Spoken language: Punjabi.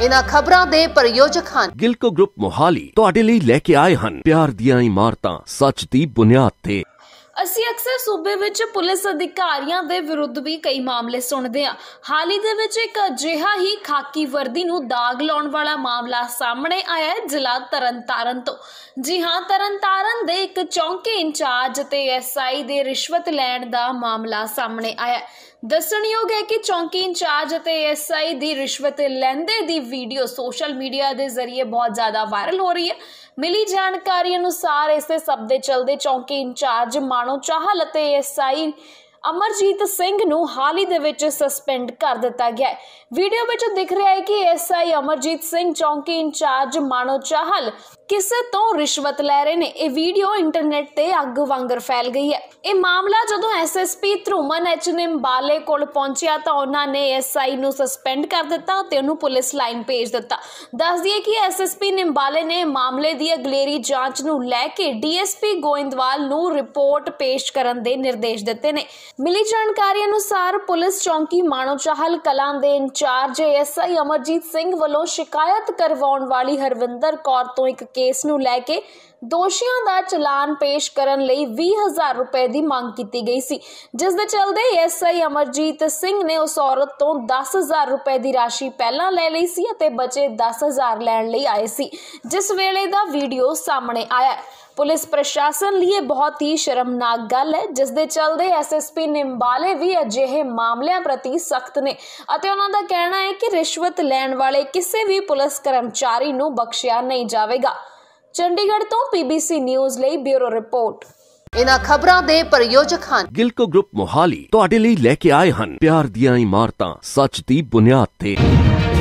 ਇਹਨਾਂ ਖਬਰਾਂ ਦੇ ਪ੍ਰਯੋਜਕ ਹਨ ਗਿਲਕੋ ਗਰੁੱਪ ਮੋਹਾਲੀ ਤੁਹਾਡੇ ਲਈ ਲੈ ਕੇ ਆਏ ਹਨ ਪਿਆਰ ਦੀਆਂ ਇਮਾਰਤਾਂ ਸੱਚ ਦੀ ਬੁਨਿਆਦ ਤੇ ਅਸੀਂ ਅਕਸਰ ਸੂਬੇ ਵਿੱਚ ਪੁਲਿਸ ਅਧਿਕਾਰੀਆਂ ਦੇ ਵਿਰੁੱਧ ਵੀ ਕਈ ਮਾਮਲੇ ਸੁਣਦੇ ਹਾਂ ਹਾਲੀ ਦੇ ਵਿੱਚ ਇੱਕ ਅਜਿਹਾ ਹੀ ਖਾਕੀ ਵਰਦੀ ਨੂੰ ਦਾਗ ਲਾਉਣ ਵਾਲਾ ਮਾਮਲਾ ਸਾਹਮਣੇ ਆਇਆ ਹੈ ਜ਼ਿਲ੍ਹਾ ਤਰਨਤਾਰਨ ਤੋਂ ਜੀ ਹਾਂ ਤਰਨਤਾਰਨ ਦੇ ਇੱਕ ਚੌਂਕੀ ਇੰਚਾਰਜ ਤੇ ਐਸਆਈ ਦੇ ਰਿਸ਼ਵਤ ਲੈਣ ਦਾ ਮਾਮਲਾ ਸਾਹਮਣੇ ਆਇਆ ਹੈ ਦੱਸਣਯੋਗ ਹੈ ਕਿ ਚੌਂਕੀ ਇੰਚਾਰਜ ਅਤੇ ਐਸਆਈ ਦੀ ਰਿਸ਼ਵਤ ਲੈਂਦੇ ਦੀ ਵੀਡੀਓ ਸੋਸ਼ਲ ਮੀਡੀਆ ਦੇ ਜ਼ਰੀਏ ਬਹੁਤ ਜ਼ਿਆਦਾ ਵਾਇਰਲ ਹੋ ਰਹੀ ਹੈ ਮਿਲੀ ਜਾਣਕਾਰੀ ਅਨੁਸਾਰ ਇਸੇ ਸਭ ਦੇ ਚਲਦੇ ਚੌਂਕੀ ਇੰਚਾਰਜ ਮਾਨੋ ਚਾਹਲ ਅਤੇ ਐਸਆਈ ਅਮਰਜੀਤ ਸਿੰਘ ਨੂੰ ਹਾਲ ਹੀ ਦੇ ਵਿੱਚ ਸਸਪੈਂਡ ਕਰ ਦਿੱਤਾ ਗਿਆ ਹੈ ਵੀਡੀਓ ਵਿੱਚ ਦਿਖ ਰਿਹਾ ਹੈ ਕਿ ਐਸਆਈ ਅਮਰਜੀਤ ਸਿੰਘ ਚੌਂਕੀ ਇੰਚਾਰਜ ਮਾਨੋ ਚਾਹਲ ਕਿਸੇ ਤੋਂ ਰਿਸ਼ਵਤ ਲੈ ਰਹੇ ਨੇ ਇਹ ਵੀਡੀਓ ਇੰਟਰਨੈਟ ਤੇ ਅੱਗ ਵਾਂਗਰ ਫੈਲ ਗਈ ਹੈ ਇਹ ਮਾਮਲਾ ਜਦੋਂ ਐਸਐਸਪੀ ਧਰੂਮਨ ਐਚਐਨਐਮ ਬਾਲੇ ਕੋਲ ਪਹੁੰਚਿਆ ਤਾਂ ਉਹਨਾਂ ਨੇ ਐਸਆਈ ਨੂੰ ਸਸਪੈਂਡ ਕਰ ਦਿੱਤਾ ਤੇ ਉਹਨੂੰ ਪੁਲਿਸ ਲਾਈਨ ਭੇਜ ਦਿੱਤਾ ਦੱਸ ਦਈਏ ਕਿ ਐਸਐਸਪੀ ਨਿੰਬਾਲੇ ਨੇ ਮਾਮਲੇ ਦੀ ਅਗਲੇਰੀ ਜਾਂਚ ਨੂੰ ਲੈ ਕੇ ਡੀਐਸਪੀ ਗੋਇੰਦਵਾਲ ਨੂੰ ਰਿਪੋਰਟ ਪੇਸ਼ ਕਰਨ ਦੇ ਨਿਰਦੇਸ਼ ਦਿੱਤੇ ਨੇ ਮਿਲੀ ਜਾਣਕਾਰੀ ਅਨੁਸਾਰ ਪੁਲਿਸ ਚੌਂਕੀ ਮਾਨੋਚਾਹਲ ਕਲਾਂ ਦੇ ਇੰਚਾਰਜ ਐਸਆਈ ਅਮਰਜੀਤ ਸਿੰਘ ਵੱਲੋਂ ਸ਼ਿਕਾਇਤ ਕਰਵਾਉਣ ਵਾਲੀ ਹਰਵਿੰਦਰ ਕੌਰ ਤੋਂ ਇੱਕ ਕੇਸ ਨੂੰ ਲੈ ਕੇ ਦੋਸ਼ੀਆਂ ਦਾ ਚਲਾਨ ਪੇਸ਼ ਕਰਨ ਲਈ 20000 ਰੁਪਏ ਦੀ ਮੰਗ ਕੀਤੀ ਗਈ ਸੀ ਜਿਸ ਦੇ ਚਲਦੇ ਐਸਆਈ ਅਮਰਜੀਤ ਸਿੰਘ ਨੇ ਉਸ ਔਰਤ ਤੋਂ 10000 ਰੁਪਏ ਦੀ ਰਾਸ਼ੀ ਪਹਿਲਾਂ ਲੈ ਲਈ ਸੀ ਅਤੇ ਬਚੇ 10000 ਲੈਣ ਲਈ ਆਏ ਸੀ ਜਿਸ ਵੇਲੇ ਦਾ ਵੀਡੀਓ ਸਾਹਮਣੇ ਆਇਆ ਪੁਲਿਸ ਪ੍ਰਸ਼ਾਸਨ ਲਈ ਬਹੁਤ ਹੀ ਸ਼ਰਮਨਾਕ ਗੱਲ ਹੈ ਜਿਸ ਦੇ ਚਲਦੇ ਐਸਐਸਪੀ ਨਿੰਬਾਲੇ ਵੀ ਅਜਿਹੇ ਮਾਮਲਿਆਂ ਪ੍ਰਤੀ ਸਖਤ ਨੇ ਅਤੇ ਉਹਨਾਂ ਦਾ ਕਹਿਣਾ ਹੈ ਕਿ ਰਿਸ਼ਵਤ ਲੈਣ ਵਾਲੇ ਕਿਸੇ ਵੀ ਪੁਲਿਸ ਕਰਮਚਾਰੀ ਨੂੰ ਬਖਸ਼ਿਆ ਨਹੀਂ ਜਾਵੇਗਾ ਚੰਡੀਗੜ੍ਹ ਤੋਂ ਪੀਬੀਸੀ ਨਿਊਜ਼ ਲਈ ਬਿਊਰੋ ਰਿਪੋਰਟ ਇਹਨਾਂ ਖਬਰਾਂ ਦੇ ਪ੍ਰਯੋਜਕ ਹਨ ਗਿਲਕੋ ਗਰੁੱਪ ਮੋਹਾਲੀ ਤੁਹਾਡੇ ਲਈ ਲੈ ਕੇ ਆਏ ਹਨ ਪਿਆਰ ਦੀਆਂ ਇਮਾਰਤਾਂ ਸੱਚ ਦੀ ਬੁਨਿਆਦ ਤੇ